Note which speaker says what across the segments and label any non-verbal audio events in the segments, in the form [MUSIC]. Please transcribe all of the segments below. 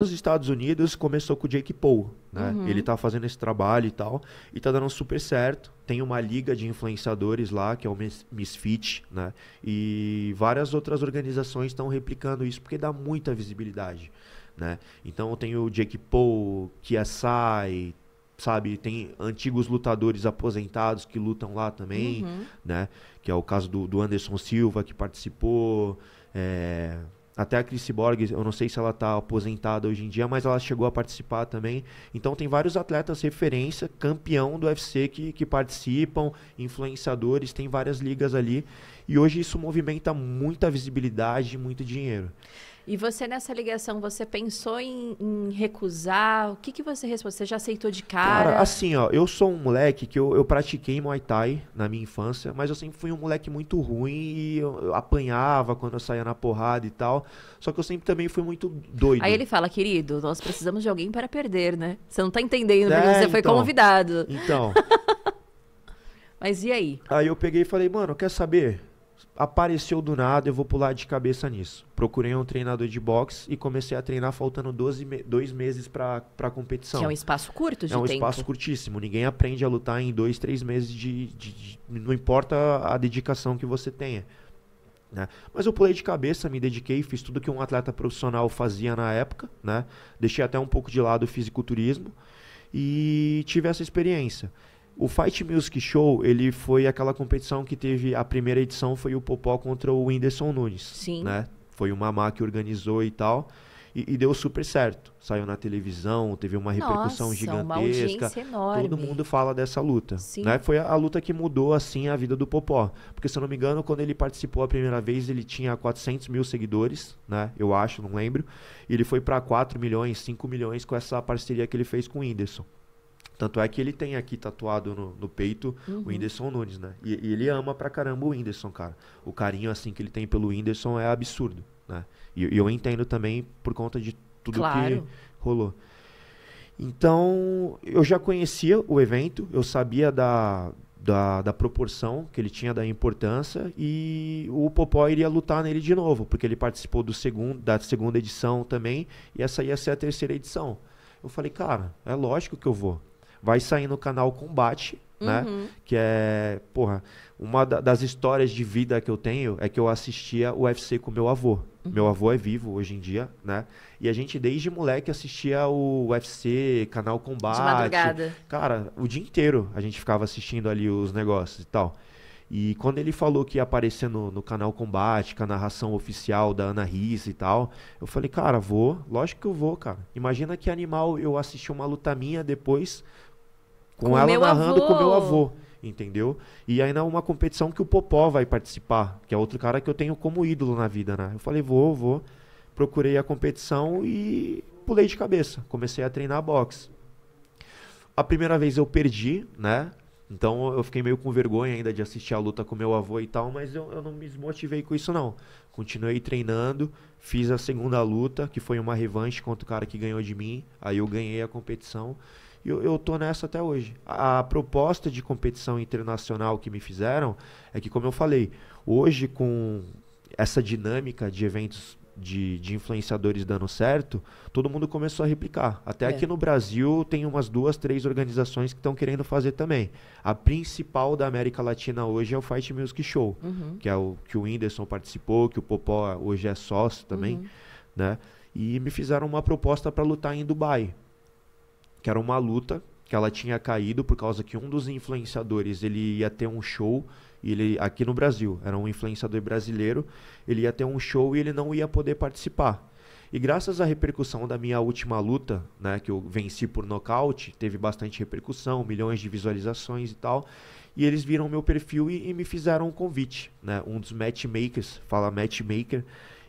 Speaker 1: Nos Estados Unidos começou com o Jake Paul, né? Uhum. Ele tá fazendo esse trabalho e tal, e tá dando super certo. Tem uma liga de influenciadores lá, que é o Misfit, né? E várias outras organizações estão replicando isso porque dá muita visibilidade, né? Então tem o Jake Paul, Kiasai, sabe, tem antigos lutadores aposentados que lutam lá também, uhum. né? Que é o caso do, do Anderson Silva que participou, é até a Chris Borges, eu não sei se ela está aposentada hoje em dia, mas ela chegou a participar também. Então tem vários atletas referência, campeão do UFC que, que participam, influenciadores, tem várias ligas ali. E hoje isso movimenta muita visibilidade, e muito dinheiro. E você, nessa ligação, você pensou em, em recusar? O que, que você respondeu? Você já aceitou de cara? Cara, assim, ó, eu sou um moleque que eu, eu pratiquei Muay Thai na minha infância, mas eu sempre fui um moleque muito ruim e eu, eu apanhava quando eu saía na porrada e tal. Só que eu sempre também fui muito doido. Aí ele fala, querido, nós precisamos de alguém para perder, né? Você não tá entendendo é, porque é, você então, foi convidado. Então. [LAUGHS] mas e aí? Aí eu peguei e falei, mano, quer saber? apareceu do nada, eu vou pular de cabeça nisso. Procurei um treinador de boxe e comecei a treinar faltando 12 me dois meses para a competição. Que é um espaço curto de É um tempo. espaço curtíssimo. Ninguém aprende a lutar em dois, três meses de, de, de... não importa a dedicação que você tenha. Né? Mas eu pulei de cabeça, me dediquei, fiz tudo que um atleta profissional fazia na época. Né? Deixei até um pouco de lado o fisiculturismo e tive essa experiência. O Fight Music Show, ele foi aquela competição que teve a primeira edição foi o Popó contra o Whindersson Nunes. Sim. Né? Foi o Mamá que organizou e tal. E, e, deu super certo. Saiu na televisão, teve uma repercussão Nossa, gigantesca. Uma enorme. Todo mundo fala dessa luta. Sim. Né? Foi a, a, luta que mudou assim a vida do Popó. Porque, se eu não me engano, quando ele participou a primeira vez, ele tinha 400 mil seguidores, né? Eu acho, não lembro. E ele foi para 4 milhões, 5 milhões com essa parceria que ele fez com o Whindersson. Tanto é que ele tem aqui tatuado no, no peito uhum. o Whindersson Nunes, né? E, e, ele ama pra caramba o Whindersson, cara. O carinho, assim, que ele tem pelo Whindersson é absurdo, né? E, e eu entendo também por conta de tudo claro. que rolou. Então, eu já conhecia o evento, eu sabia da, da, da, proporção que ele tinha, da importância, e o Popó iria lutar nele de novo, porque ele participou do segundo, da segunda edição também, e essa ia ser a terceira edição. Eu falei, cara, é lógico que eu vou vai sair no canal Combate, né? Uhum. Que é, porra, uma da, das histórias de vida que eu tenho é que eu assistia o UFC com meu avô. Uhum. Meu avô é vivo hoje em dia, né? E a gente desde moleque assistia o UFC, canal Combate. De madrugada. Cara, o dia inteiro a gente ficava assistindo ali os negócios e tal. E quando ele falou que ia aparecer no, no canal Combate, com a narração oficial da Ana Riz e tal, eu falei, cara, vou, lógico que eu vou, cara. Imagina que animal eu assistir uma luta minha depois com, com ela narrando avô. com meu avô. Entendeu? E ainda uma competição que o Popó vai participar, que é outro cara que eu tenho como ídolo na vida, né? Eu falei, vou, vou. Procurei a competição e pulei de cabeça. Comecei a treinar boxe. A primeira vez eu perdi, né? Então eu fiquei meio com vergonha ainda de assistir a luta com meu avô e tal, mas eu, eu não me desmotivei com isso não. Continuei treinando, fiz a segunda luta, que foi uma revanche contra o cara que ganhou de mim. Aí eu ganhei a competição eu, eu tô nessa até hoje. A, proposta de competição internacional que me fizeram é que, como eu falei, hoje com essa dinâmica de eventos de, de, influenciadores dando certo, todo mundo começou a replicar. Até é. aqui no Brasil tem umas duas, três organizações que estão querendo fazer também. A principal da América Latina hoje é o Fight Music Show, uhum. que é o que o Whindersson participou, que o Popó hoje é sócio também, uhum. né? E me fizeram uma proposta para lutar em Dubai que era uma luta que ela tinha caído por causa que um dos influenciadores ele ia ter um show ele aqui no Brasil era um influenciador brasileiro ele ia ter um show e ele não ia poder participar e graças à repercussão da minha última luta né que eu venci por nocaute teve bastante repercussão milhões de visualizações e tal e eles viram meu perfil e, e me fizeram um convite né um dos matchmakers fala matchmaker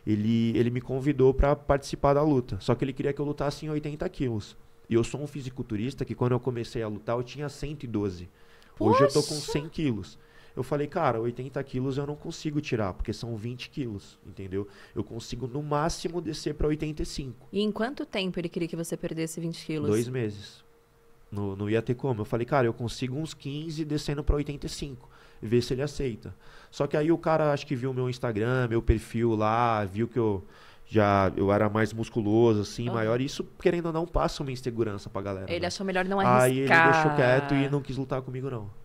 Speaker 1: ele, ele me convidou para participar da luta só que ele queria que eu lutasse em 80 quilos e eu sou um fisiculturista que quando eu comecei a lutar, eu tinha 112. Poxa. Hoje eu tô com 100 quilos. Eu falei, cara, 80 quilos eu não consigo tirar, porque são 20 quilos, entendeu? Eu consigo no máximo descer para 85. E em quanto tempo ele queria que você perdesse 20 quilos? Dois meses. Não, não ia ter como. Eu falei, cara, eu consigo uns 15 descendo para 85 ver se ele aceita. Só que aí o cara acho que viu meu Instagram, meu perfil lá, viu que eu já eu era mais musculoso, assim, maior. E isso, querendo ou não, passa uma insegurança pra galera. Ele né? achou melhor não arriscar. Aí ele deixou quieto e não quis lutar comigo, não.